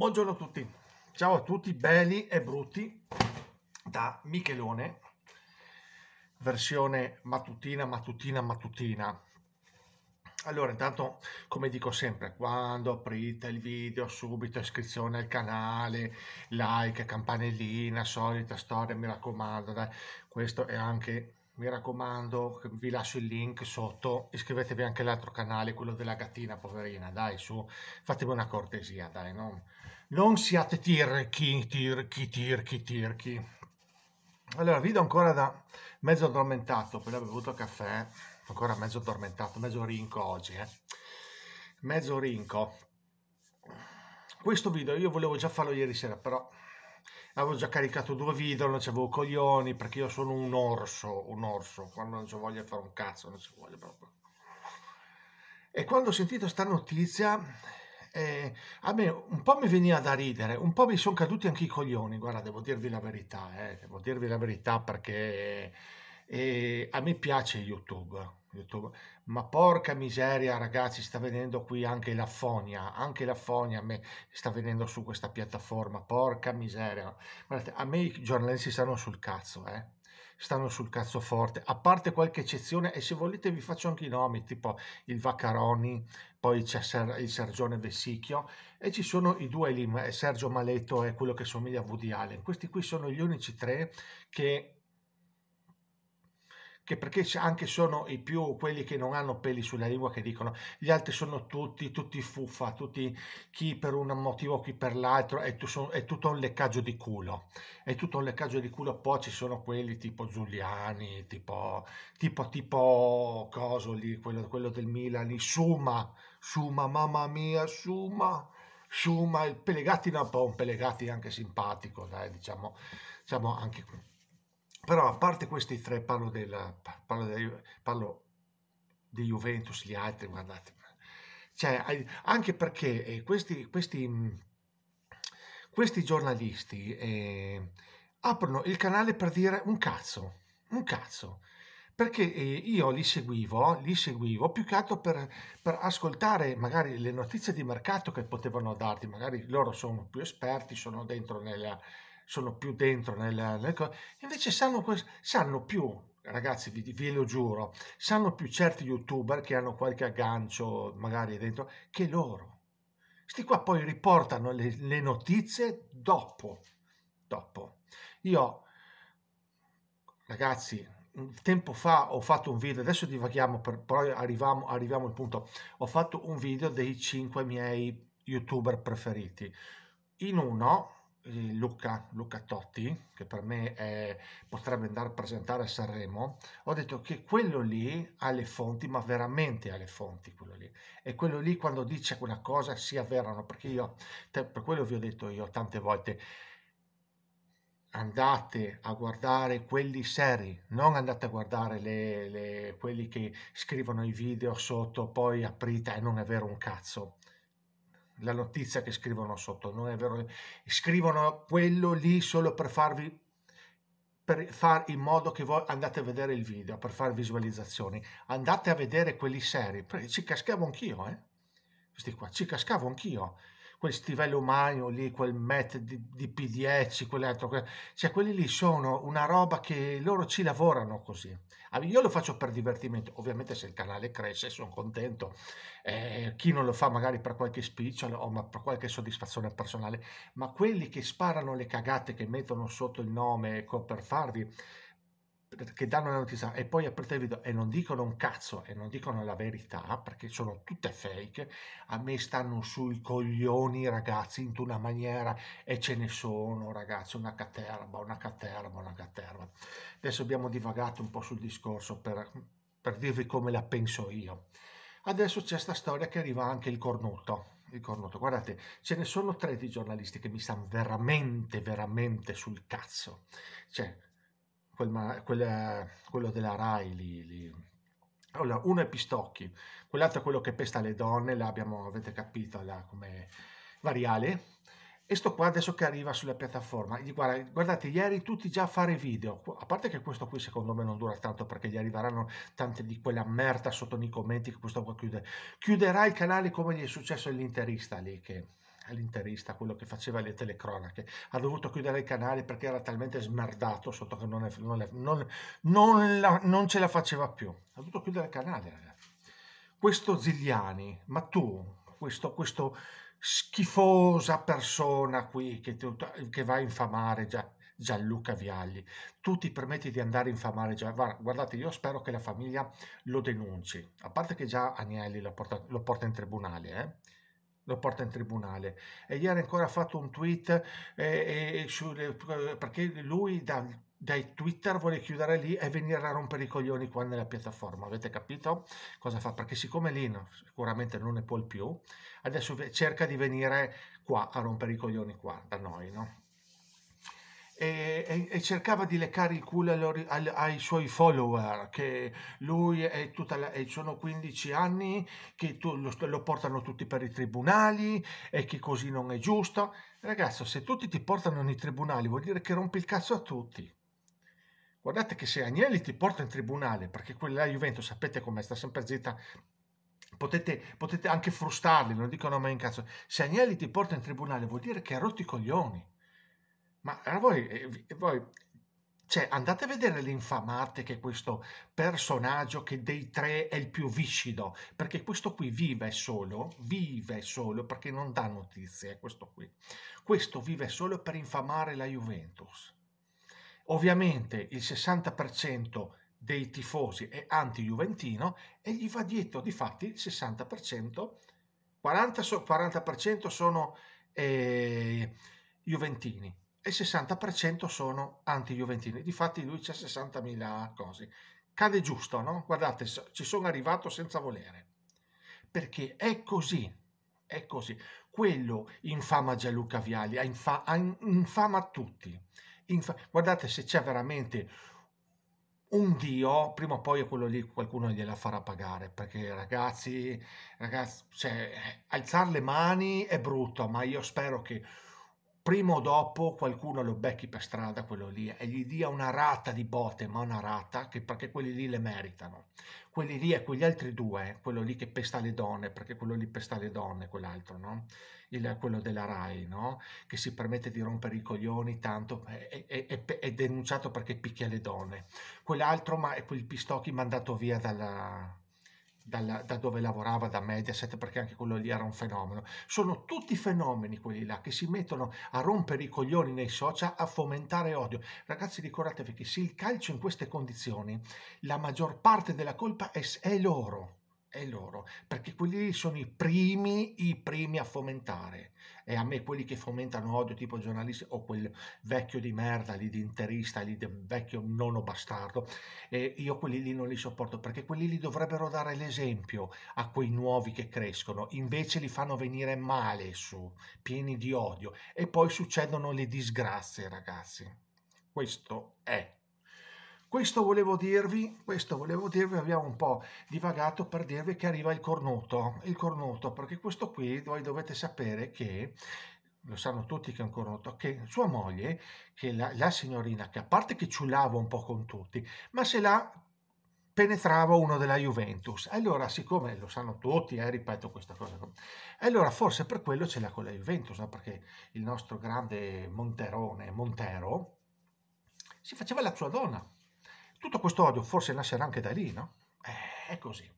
Buongiorno a tutti, ciao a tutti belli e brutti da Michelone, versione mattutina, mattutina, mattutina. Allora, intanto, come dico sempre, quando aprite il video, subito iscrizione al canale, like, campanellina, solita storia, mi raccomando, dai. questo è anche mi raccomando, vi lascio il link sotto, iscrivetevi anche all'altro canale, quello della gattina poverina, dai su, fatemi una cortesia, dai, non, non siate tirchi, tirchi, tirchi, tirchi. Allora, video ancora da mezzo addormentato, poi ho bevuto caffè, ancora mezzo addormentato, mezzo rinco oggi, eh. Mezzo rinco. Questo video io volevo già farlo ieri sera, però avevo già caricato due video, non c'avevo coglioni, perché io sono un orso, un orso, quando non ci voglio fare un cazzo, non ci voglio proprio. E quando ho sentito sta notizia, eh, a me un po' mi veniva da ridere, un po' mi sono caduti anche i coglioni, guarda, devo dirvi la verità, eh, devo dirvi la verità perché e a me piace YouTube. YouTube. Ma porca miseria, ragazzi, sta venendo qui anche la Fonia, anche la Fonia a me sta venendo su questa piattaforma, porca miseria. Guardate, a me i giornalisti stanno sul cazzo, eh. Stanno sul cazzo forte, a parte qualche eccezione, e se volete vi faccio anche i nomi, tipo il Vaccaroni, poi c'è il Sergione Vessicchio, e ci sono i due lì, Sergio Maletto e quello che somiglia a Woody Allen. Questi qui sono gli unici tre che che perché anche sono i più quelli che non hanno peli sulla lingua che dicono gli altri sono tutti, tutti fuffa, tutti chi per un motivo, chi per l'altro, è, è tutto un leccaggio di culo, è tutto un leccaggio di culo, poi ci sono quelli tipo Giuliani, tipo, tipo, tipo Cosoli, quello, quello del Milan, Suma, Suma, mamma mia, Suma, Suma, il Pelegatti no, un Pelegatti anche simpatico, dai, diciamo, diciamo anche qui però a parte questi tre, parlo, della, parlo, della, parlo di Juventus, gli altri, guardate, cioè, anche perché eh, questi, questi, mm, questi giornalisti eh, aprono il canale per dire un cazzo, un cazzo, perché eh, io li seguivo, li seguivo più che altro per, per, ascoltare magari le notizie di mercato che potevano darti, magari loro sono più esperti, sono dentro nella, sono più dentro nelle, nelle cose, invece sanno, sanno più ragazzi vi, ve lo giuro, sanno più certi youtuber che hanno qualche aggancio magari dentro che loro. Sti qua poi riportano le, le notizie dopo, dopo. Io, ragazzi, un tempo fa ho fatto un video, adesso divaghiamo, per, però arriviamo, arriviamo al punto, ho fatto un video dei 5 miei youtuber preferiti. In uno eh, Luca, Luca Totti, che per me è, potrebbe andare a presentare a Sanremo, ho detto che quello lì ha le fonti, ma veramente ha le fonti quello lì. E quello lì quando dice quella cosa si avverano, perché io, per quello vi ho detto io tante volte, andate a guardare quelli seri, non andate a guardare le, le, quelli che scrivono i video sotto, poi aprite e non è vero un cazzo la notizia che scrivono sotto, non è vero? Scrivono quello lì solo per farvi per far in modo che voi andate a vedere il video, per fare visualizzazioni. Andate a vedere quelli seri. Ci cascavo anch'io, eh? Questi qua, ci cascavo anch'io quel stivello umano lì, quel MET di, P10, quell'altro, cioè quelli lì sono una roba che loro ci lavorano così. Io lo faccio per divertimento, ovviamente se il canale cresce sono contento, eh, chi non lo fa magari per qualche spicciolo o ma per qualche soddisfazione personale, ma quelli che sparano le cagate che mettono sotto il nome per farvi, che danno la notizia e poi aperte il video e non dicono un cazzo e non dicono la verità perché sono tutte fake, a me stanno sui coglioni ragazzi in una maniera e ce ne sono ragazzi, una caterba, una caterba, una caterba. Adesso abbiamo divagato un po' sul discorso per, per dirvi come la penso io. Adesso c'è sta storia che arriva anche il cornuto. Il cornuto, guardate, ce ne sono tre di giornalisti che mi stanno veramente, veramente sul cazzo. Cioè, quel, quel, quello della Rai lì, Allora, uno è Pistocchi, quell'altro è quello che pesta le donne, l'abbiamo, avete capito, là, come variale. E sto qua adesso che arriva sulla piattaforma, guarda, guardate, ieri tutti già a fare video, a parte che questo qui secondo me non dura tanto perché gli arriveranno tante di quella merda sotto nei commenti che questo qua chiude. Chiuderà il canale come gli è successo all'interista lì che l'interista, quello che faceva le telecronache, ha dovuto chiudere i canali perché era talmente smerdato sotto che non, è, non, è, non, non, la, non ce la faceva più. Ha dovuto chiudere il canale, Questo Zigliani, ma tu, questo, questo schifosa persona qui che, che va a infamare già, Gianluca Vialli. Tu ti permetti di andare a infamare Gianluca. Guardate, io spero che la famiglia lo denunci. A parte che già Agnelli lo porta, lo porta in tribunale, eh? lo porta in tribunale. E ieri ancora ha fatto un tweet eh, eh, sulle, perché lui da, dai Twitter vuole chiudere lì e venire a rompere i coglioni qua nella piattaforma. Avete capito cosa fa? Perché siccome lì no, sicuramente non ne può più, adesso cerca di venire qua a rompere i coglioni qua da noi, no? e, e, cercava di leccare il culo ai, ai, ai suoi follower, che lui è tutta la, sono 15 anni che tu, lo, lo, portano tutti per i tribunali e che così non è giusto. Ragazzo, se tutti ti portano nei tribunali vuol dire che rompi il cazzo a tutti. Guardate che se Agnelli ti porta in tribunale, perché quella Juventus, sapete com'è, sta sempre zitta, potete, potete anche frustarli, non dicono mai in cazzo. Se Agnelli ti porta in tribunale vuol dire che ha rotto i coglioni ma eh, voi, eh, eh, voi cioè, andate a vedere le che questo personaggio che dei tre è il più viscido, perché questo qui vive solo, vive solo perché non dà notizie, questo qui. Questo vive solo per infamare la Juventus. Ovviamente il 60% dei tifosi è anti-juventino e gli va dietro di fatti il 60%, 40%, 40 sono eh, juventini e il 60% sono anti-juventini. Difatti lui c'è 60.000 cose. Cade giusto, no? Guardate, ci sono arrivato senza volere. Perché è così, è così. Quello infama Gianluca Viali, infa, infama tutti. Infa, guardate se c'è veramente un dio, prima o poi quello lì qualcuno gliela farà pagare, perché ragazzi, ragazzi, cioè, alzare le mani è brutto, ma io spero che prima o dopo qualcuno lo becchi per strada quello lì e gli dia una rata di botte, ma una rata, che, perché quelli lì le meritano. Quelli lì e quegli altri due, eh, quello lì che pesta le donne, perché quello lì pesta le donne, quell'altro, no? Il, quello della RAI, no? Che si permette di rompere i coglioni tanto, è, è, è, è denunciato perché picchia le donne. Quell'altro ma è quel pistocchi mandato via dalla, dalla, da dove lavorava, da Mediaset, perché anche quello lì era un fenomeno. Sono tutti fenomeni quelli là che si mettono a rompere i coglioni nei social, a fomentare odio. Ragazzi ricordatevi che se il calcio in queste condizioni, la maggior parte della colpa è, è loro è loro, perché quelli sono i primi, i primi a fomentare. E a me quelli che fomentano odio tipo giornalisti o quel vecchio di merda lì di interista, lì del vecchio nono bastardo, e eh, io quelli lì non li sopporto perché quelli lì dovrebbero dare l'esempio a quei nuovi che crescono, invece li fanno venire male su, pieni di odio e poi succedono le disgrazie ragazzi. Questo è questo volevo dirvi, questo volevo dirvi, abbiamo un po' divagato per dirvi che arriva il cornuto, il cornuto, perché questo qui voi dovete sapere che lo sanno tutti che è un cornuto, che sua moglie, che la, la signorina, che a parte che ciulava un po' con tutti, ma se la penetrava uno della Juventus. Allora, siccome lo sanno tutti, eh, ripeto questa cosa, allora forse per quello ce l'ha con la Juventus, no? perché il nostro grande Monterone, Montero, si faceva la sua donna tutto questo odio forse nascerà anche da lì, no? Eh, è così.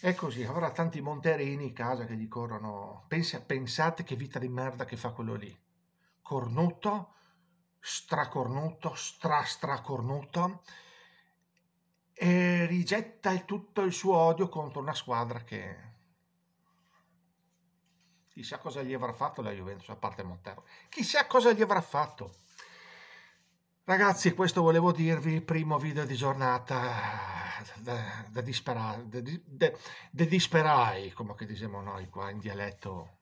È così, avrà tanti monterini in casa che gli corrono. Pensa, pensate che vita di merda che fa quello lì. Cornuto, stracornuto, stra stracornuto e rigetta tutto il suo odio contro una squadra che chissà cosa gli avrà fatto la Juventus a parte Montero. Chissà cosa gli avrà fatto. Ragazzi, questo volevo dirvi, primo video di giornata da, da disperare, da disperai, come che diciamo noi qua in dialetto.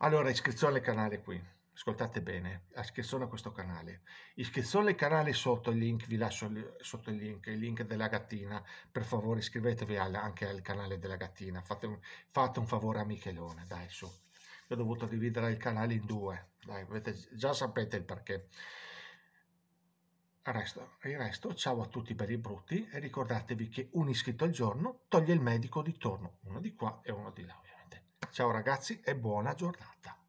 Allora, iscrizione al canale qui, ascoltate bene, iscrizione ah, a questo canale. Iscrizione al canale sotto il link, vi lascio sotto il link, il link della gattina, per favore iscrivetevi al, anche al canale della gattina, fate un, fate un favore a Michelone, dai su. Io ho dovuto dividere il canale in due, dai, avete, già sapete il perché resto, il resto, ciao a tutti per i brutti e ricordatevi che un iscritto al giorno toglie il medico di torno, uno di qua e uno di là ovviamente. Ciao ragazzi e buona giornata.